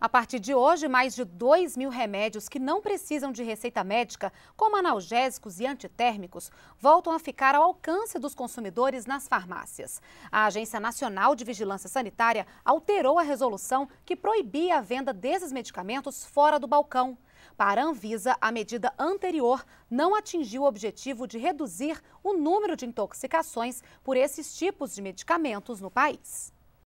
A partir de hoje, mais de 2 mil remédios que não precisam de receita médica, como analgésicos e antitérmicos, voltam a ficar ao alcance dos consumidores nas farmácias. A Agência Nacional de Vigilância Sanitária alterou a resolução que proibia a venda desses medicamentos fora do balcão. Para a Anvisa, a medida anterior não atingiu o objetivo de reduzir o número de intoxicações por esses tipos de medicamentos no país.